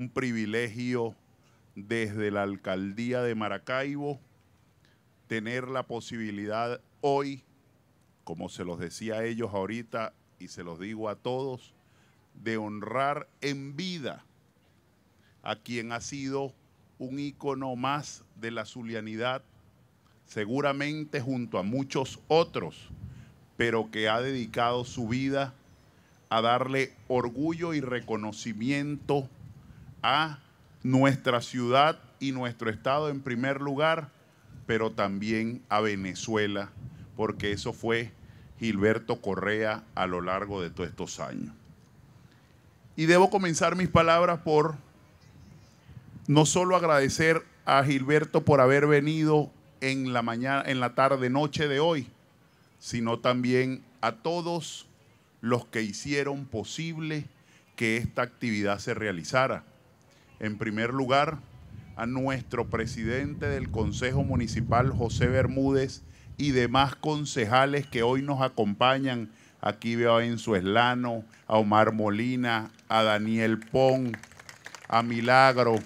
un privilegio desde la alcaldía de Maracaibo tener la posibilidad hoy, como se los decía a ellos ahorita y se los digo a todos, de honrar en vida a quien ha sido un ícono más de la zulianidad, seguramente junto a muchos otros, pero que ha dedicado su vida a darle orgullo y reconocimiento a nuestra ciudad y nuestro estado en primer lugar, pero también a Venezuela, porque eso fue Gilberto Correa a lo largo de todos estos años. Y debo comenzar mis palabras por no solo agradecer a Gilberto por haber venido en la mañana, en la tarde noche de hoy, sino también a todos los que hicieron posible que esta actividad se realizara en primer lugar, a nuestro presidente del Consejo Municipal, José Bermúdez, y demás concejales que hoy nos acompañan. Aquí veo a Enzo Eslano, a Omar Molina, a Daniel Pong, a Milagro.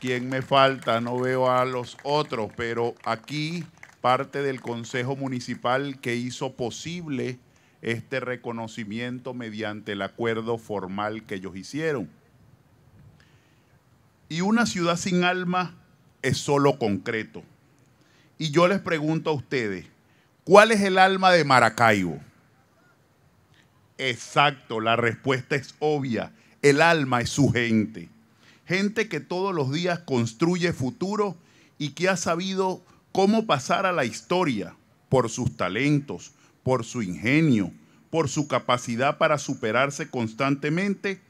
¿Quién me falta? No veo a los otros, pero aquí parte del Consejo Municipal que hizo posible este reconocimiento mediante el acuerdo formal que ellos hicieron. Y una ciudad sin alma es solo concreto. Y yo les pregunto a ustedes, ¿cuál es el alma de Maracaibo? Exacto, la respuesta es obvia. El alma es su gente. Gente que todos los días construye futuro y que ha sabido cómo pasar a la historia por sus talentos, por su ingenio, por su capacidad para superarse constantemente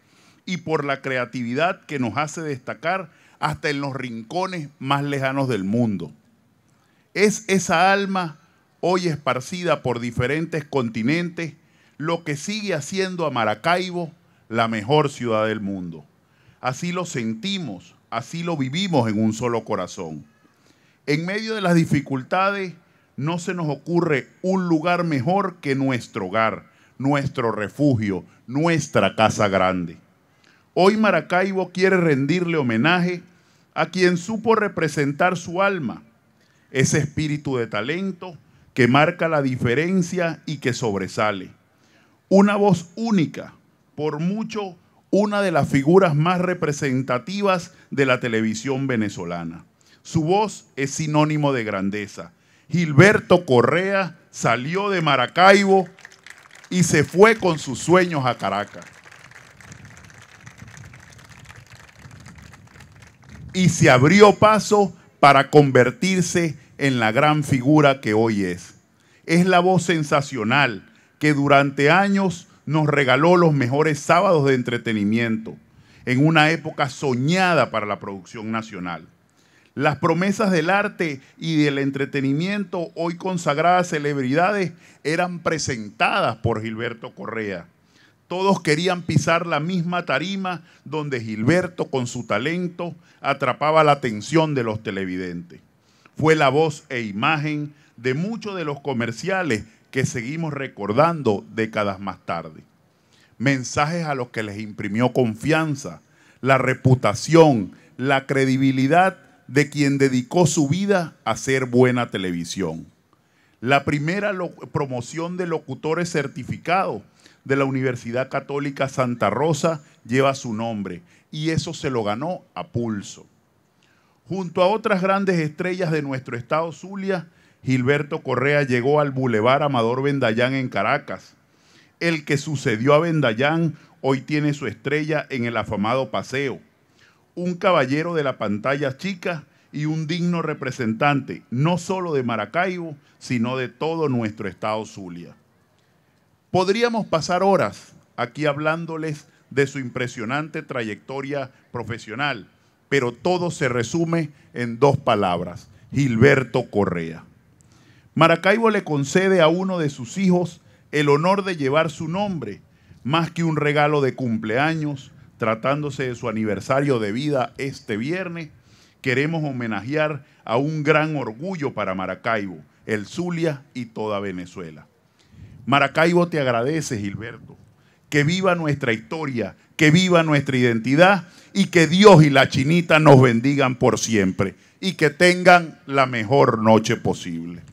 y por la creatividad que nos hace destacar hasta en los rincones más lejanos del mundo. Es esa alma hoy esparcida por diferentes continentes lo que sigue haciendo a Maracaibo la mejor ciudad del mundo. Así lo sentimos, así lo vivimos en un solo corazón. En medio de las dificultades no se nos ocurre un lugar mejor que nuestro hogar, nuestro refugio, nuestra casa grande. Hoy Maracaibo quiere rendirle homenaje a quien supo representar su alma, ese espíritu de talento que marca la diferencia y que sobresale. Una voz única, por mucho una de las figuras más representativas de la televisión venezolana. Su voz es sinónimo de grandeza. Gilberto Correa salió de Maracaibo y se fue con sus sueños a Caracas. y se abrió paso para convertirse en la gran figura que hoy es. Es la voz sensacional que durante años nos regaló los mejores sábados de entretenimiento en una época soñada para la producción nacional. Las promesas del arte y del entretenimiento, hoy consagradas celebridades, eran presentadas por Gilberto Correa todos querían pisar la misma tarima donde Gilberto, con su talento, atrapaba la atención de los televidentes. Fue la voz e imagen de muchos de los comerciales que seguimos recordando décadas más tarde. Mensajes a los que les imprimió confianza, la reputación, la credibilidad de quien dedicó su vida a hacer buena televisión la primera promoción de locutores certificados de la Universidad Católica Santa Rosa lleva su nombre y eso se lo ganó a pulso. Junto a otras grandes estrellas de nuestro estado Zulia, Gilberto Correa llegó al Boulevard Amador Vendayán en Caracas. El que sucedió a Vendallán hoy tiene su estrella en el afamado paseo. Un caballero de la pantalla chica y un digno representante, no solo de Maracaibo, sino de todo nuestro estado Zulia. Podríamos pasar horas aquí hablándoles de su impresionante trayectoria profesional, pero todo se resume en dos palabras, Gilberto Correa. Maracaibo le concede a uno de sus hijos el honor de llevar su nombre, más que un regalo de cumpleaños, tratándose de su aniversario de vida este viernes, queremos homenajear a un gran orgullo para Maracaibo, el Zulia y toda Venezuela. Maracaibo te agradece, Gilberto. Que viva nuestra historia, que viva nuestra identidad y que Dios y la chinita nos bendigan por siempre y que tengan la mejor noche posible.